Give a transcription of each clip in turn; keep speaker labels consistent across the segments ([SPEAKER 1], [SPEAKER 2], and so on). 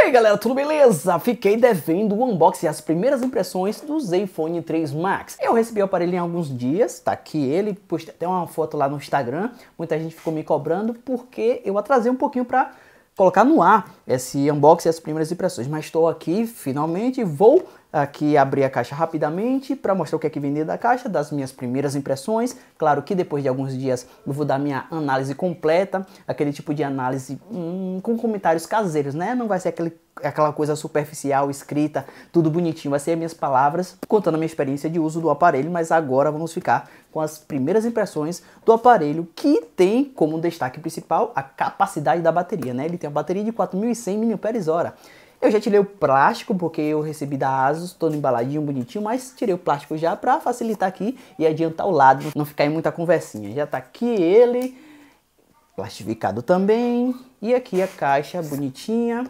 [SPEAKER 1] E aí galera, tudo beleza? Fiquei devendo o unboxing e as primeiras impressões do Zenfone 3 Max. Eu recebi o aparelho em alguns dias, tá aqui ele, postei até uma foto lá no Instagram, muita gente ficou me cobrando porque eu atrasei um pouquinho pra colocar no ar esse unboxing e as primeiras impressões, mas estou aqui finalmente, vou aqui abrir a caixa rapidamente para mostrar o que é que vem dentro da caixa, das minhas primeiras impressões. Claro que depois de alguns dias eu vou dar minha análise completa, aquele tipo de análise hum, com comentários caseiros, né? Não vai ser aquele, aquela coisa superficial, escrita, tudo bonitinho, vai ser minhas palavras contando a minha experiência de uso do aparelho, mas agora vamos ficar com as primeiras impressões do aparelho que tem como destaque principal a capacidade da bateria, né? Ele tem uma bateria de 4100 mAh eu já tirei o plástico, porque eu recebi da Asus, todo embaladinho, bonitinho, mas tirei o plástico já para facilitar aqui e adiantar o lado, não ficar em muita conversinha. Já tá aqui ele, plastificado também, e aqui a caixa bonitinha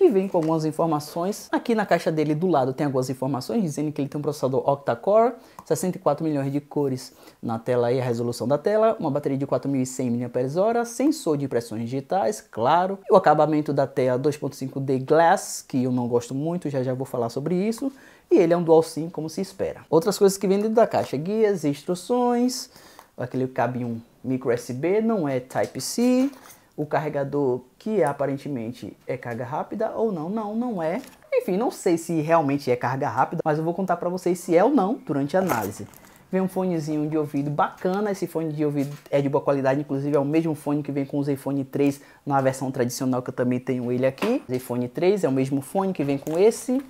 [SPEAKER 1] que vem com algumas informações. Aqui na caixa dele do lado tem algumas informações dizendo que ele tem um processador octa-core, 64 milhões de cores na tela e a resolução da tela, uma bateria de 4100 mAh, sensor de impressões digitais, claro, o acabamento da tela 2.5D Glass, que eu não gosto muito, já já vou falar sobre isso, e ele é um dual sim como se espera. Outras coisas que vem dentro da caixa, guias, instruções, aquele cabinho micro USB, não é Type-C, o carregador que aparentemente é carga rápida ou não, não, não é. Enfim, não sei se realmente é carga rápida, mas eu vou contar para vocês se é ou não durante a análise. Vem um fonezinho de ouvido bacana, esse fone de ouvido é de boa qualidade, inclusive é o mesmo fone que vem com o Zenfone 3 na versão tradicional que eu também tenho ele aqui. Zenfone 3 é o mesmo fone que vem com esse.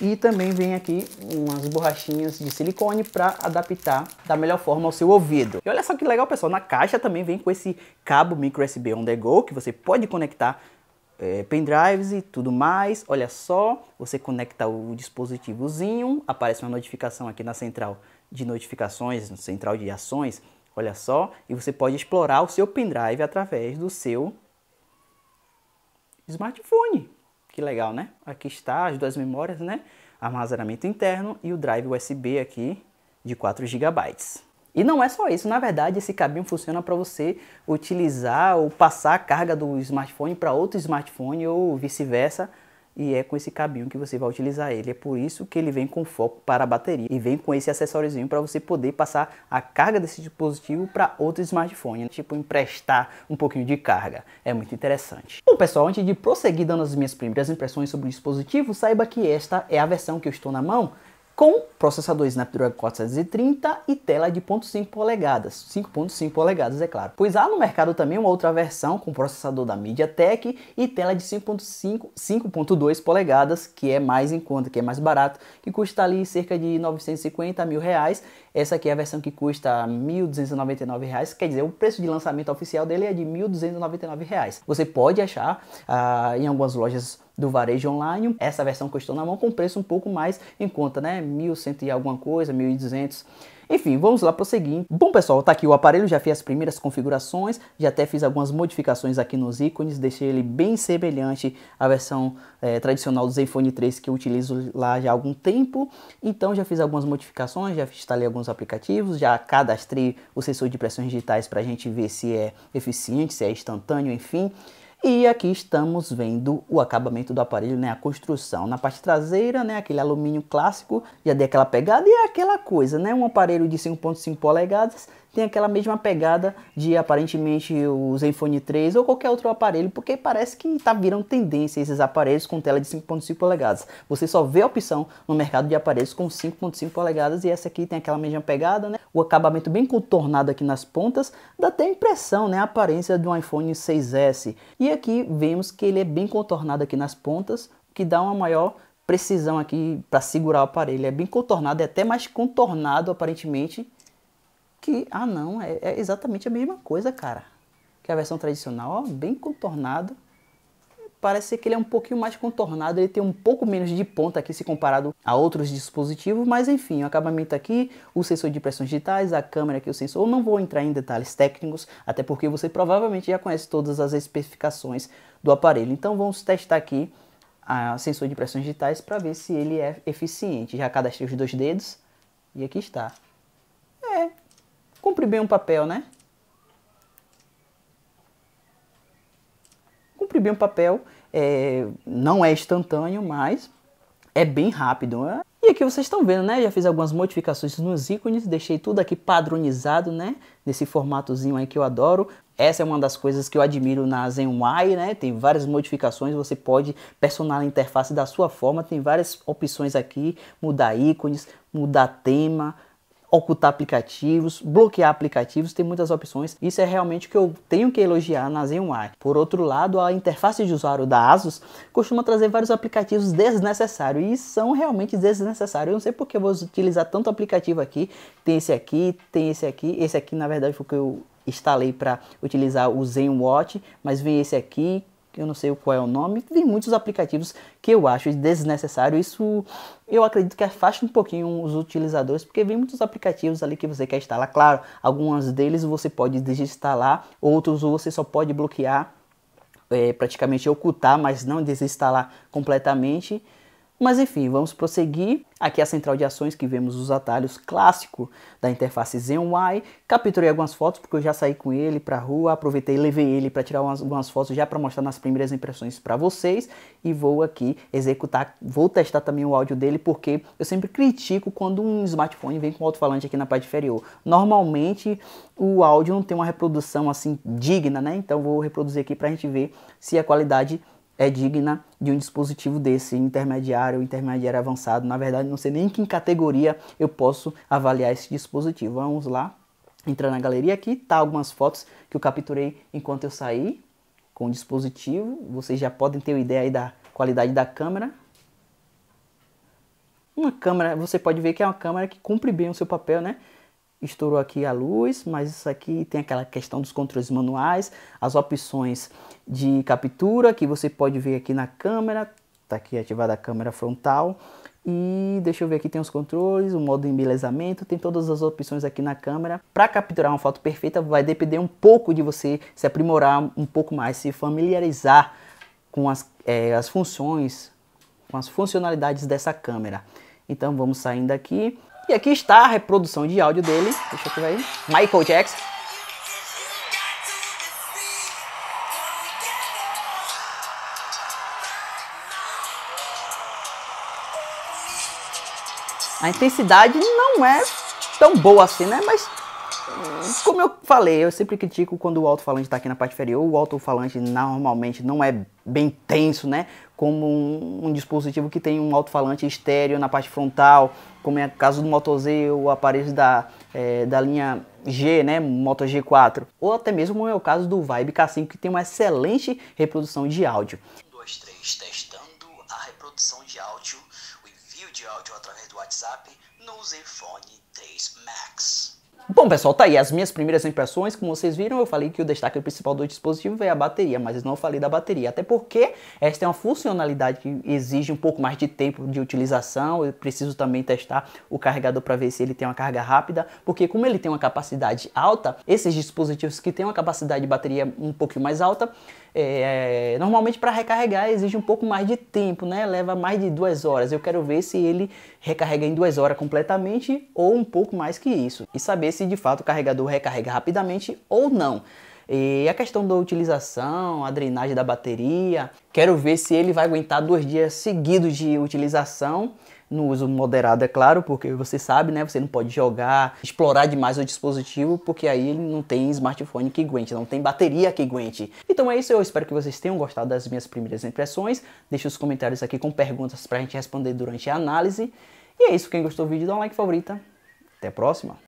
[SPEAKER 1] E também vem aqui umas borrachinhas de silicone para adaptar da melhor forma ao seu ouvido. E olha só que legal, pessoal. Na caixa também vem com esse cabo micro USB on the go, que você pode conectar é, pendrives e tudo mais. Olha só, você conecta o dispositivozinho, aparece uma notificação aqui na central de notificações, central de ações, olha só, e você pode explorar o seu pendrive através do seu smartphone. Que legal, né? Aqui está as duas memórias, né? Armazenamento interno e o drive USB aqui de 4 GB. E não é só isso, na verdade esse cabinho funciona para você utilizar ou passar a carga do smartphone para outro smartphone ou vice-versa e é com esse cabinho que você vai utilizar ele. É por isso que ele vem com foco para a bateria e vem com esse acessóriozinho para você poder passar a carga desse dispositivo para outro smartphone, né? tipo emprestar um pouquinho de carga. É muito interessante. Bom pessoal, antes de prosseguir dando as minhas primeiras impressões sobre o dispositivo, saiba que esta é a versão que eu estou na mão com processador Snapdragon 430 e tela de 5.5 polegadas, 5.5 polegadas é claro. Pois há no mercado também uma outra versão com processador da MediaTek e tela de 5.5, 5.2 polegadas, que é mais em conta, que é mais barato, que custa ali cerca de 950 mil reais. Essa aqui é a versão que custa 1.299 reais, quer dizer, o preço de lançamento oficial dele é de 1.299 reais. Você pode achar ah, em algumas lojas do varejo online. Essa versão custou na mão com preço um pouco mais em conta, né? 1.100 e alguma coisa, 1.200. Enfim, vamos lá seguinte. Bom, pessoal, tá aqui o aparelho, já fiz as primeiras configurações, já até fiz algumas modificações aqui nos ícones, deixei ele bem semelhante à versão é, tradicional do Zenfone 3 que eu utilizo lá já há algum tempo. Então já fiz algumas modificações, já instalei alguns aplicativos, já cadastrei o sensor de pressões digitais para a gente ver se é eficiente, se é instantâneo, enfim. E aqui estamos vendo o acabamento do aparelho, né, a construção. Na parte traseira, né, aquele alumínio clássico, já dei aquela pegada e é aquela coisa, né, um aparelho de 5.5 polegadas tem aquela mesma pegada de aparentemente o Zenfone 3 ou qualquer outro aparelho, porque parece que tá virando tendência esses aparelhos com tela de 5.5 polegadas. Você só vê a opção no mercado de aparelhos com 5.5 polegadas e essa aqui tem aquela mesma pegada, né? O acabamento bem contornado aqui nas pontas dá até a impressão, né, a aparência de um iPhone 6S. E aqui vemos que ele é bem contornado aqui nas pontas, o que dá uma maior precisão aqui para segurar o aparelho. É bem contornado, é até mais contornado aparentemente que, ah não, é, é exatamente a mesma coisa, cara. Que a versão tradicional, ó, bem contornado. Parece que ele é um pouquinho mais contornado, ele tem um pouco menos de ponta aqui se comparado a outros dispositivos, mas enfim, o acabamento aqui, o sensor de pressões digitais, a câmera aqui, o sensor, não vou entrar em detalhes técnicos, até porque você provavelmente já conhece todas as especificações do aparelho. Então vamos testar aqui a sensor de pressões digitais para ver se ele é eficiente. Já cadastrei os dois dedos e aqui está. Cumpre bem um papel, né? Cumpre bem um papel. É, não é instantâneo, mas é bem rápido. Né? E aqui vocês estão vendo, né? Já fiz algumas modificações nos ícones, deixei tudo aqui padronizado, né? Nesse formatozinho aí que eu adoro. Essa é uma das coisas que eu admiro na ZenY, né? Tem várias modificações, você pode personalizar a interface da sua forma, tem várias opções aqui, mudar ícones, mudar tema, ocultar aplicativos, bloquear aplicativos, tem muitas opções. Isso é realmente o que eu tenho que elogiar na Zenwire. Por outro lado, a interface de usuário da ASUS costuma trazer vários aplicativos desnecessários e são realmente desnecessários. Eu não sei porque eu vou utilizar tanto aplicativo aqui. Tem esse aqui, tem esse aqui, esse aqui na verdade foi o que eu instalei para utilizar o ZenWatch, mas vem esse aqui que eu não sei qual é o nome, tem muitos aplicativos que eu acho desnecessário. Isso eu acredito que afasta um pouquinho os utilizadores, porque vem muitos aplicativos ali que você quer instalar. Claro, alguns deles você pode desinstalar, outros você só pode bloquear, é, praticamente ocultar, mas não desinstalar completamente. Mas enfim, vamos prosseguir. Aqui é a central de ações que vemos os atalhos clássico da interface Zen Capturei algumas fotos porque eu já saí com ele para rua, aproveitei e levei ele para tirar umas, algumas fotos já para mostrar nas primeiras impressões para vocês e vou aqui executar, vou testar também o áudio dele porque eu sempre critico quando um smartphone vem com alto-falante aqui na parte inferior. Normalmente o áudio não tem uma reprodução assim digna, né? Então vou reproduzir aqui para a gente ver se a qualidade é digna de um dispositivo desse, intermediário, intermediário avançado. Na verdade, não sei nem em que categoria eu posso avaliar esse dispositivo. Vamos lá, entrar na galeria aqui, tá algumas fotos que eu capturei enquanto eu saí com o dispositivo. Vocês já podem ter uma ideia aí da qualidade da câmera. Uma câmera, você pode ver que é uma câmera que cumpre bem o seu papel, né? estourou aqui a luz, mas isso aqui tem aquela questão dos controles manuais, as opções de captura que você pode ver aqui na câmera, está aqui ativada a câmera frontal. E deixa eu ver aqui, tem os controles, o modo embelezamento, tem todas as opções aqui na câmera. Para capturar uma foto perfeita, vai depender um pouco de você se aprimorar um pouco mais, se familiarizar com as, é, as funções, com as funcionalidades dessa câmera. Então vamos saindo aqui. E aqui está a reprodução de áudio dele. Deixa eu ver aí. Michael Jackson. A intensidade não é tão boa assim, né? Mas como eu falei, eu sempre critico quando o alto-falante está aqui na parte inferior. O alto-falante normalmente não é bem tenso, né? Como um, um dispositivo que tem um alto-falante estéreo na parte frontal, como é o caso do Moto Z ou aparelho da, é, da linha G, né? Moto G4. Ou até mesmo é o caso do Vibe K5, que tem uma excelente reprodução de áudio. 1, 2, 3, testando a reprodução de áudio, o envio de áudio através do WhatsApp no 3 Max. Bom, pessoal, tá aí as minhas primeiras impressões. Como vocês viram, eu falei que o destaque principal do dispositivo é a bateria, mas não falei da bateria, até porque esta é uma funcionalidade que exige um pouco mais de tempo de utilização. Eu preciso também testar o carregador para ver se ele tem uma carga rápida, porque como ele tem uma capacidade alta, esses dispositivos que têm uma capacidade de bateria um pouquinho mais alta, é, normalmente para recarregar exige um pouco mais de tempo, né? Leva mais de duas horas. Eu quero ver se ele recarrega em duas horas completamente ou um pouco mais que isso. E saber se de fato o carregador recarrega rapidamente ou não. E a questão da utilização, a drenagem da bateria. Quero ver se ele vai aguentar dois dias seguidos de utilização no uso moderado, é claro, porque você sabe, né? Você não pode jogar, explorar demais o dispositivo, porque aí não tem smartphone que aguente, não tem bateria que aguente. Então é isso, eu espero que vocês tenham gostado das minhas primeiras impressões. Deixe os comentários aqui com perguntas pra gente responder durante a análise. E é isso, quem gostou do vídeo dá um like favorita. Até a próxima!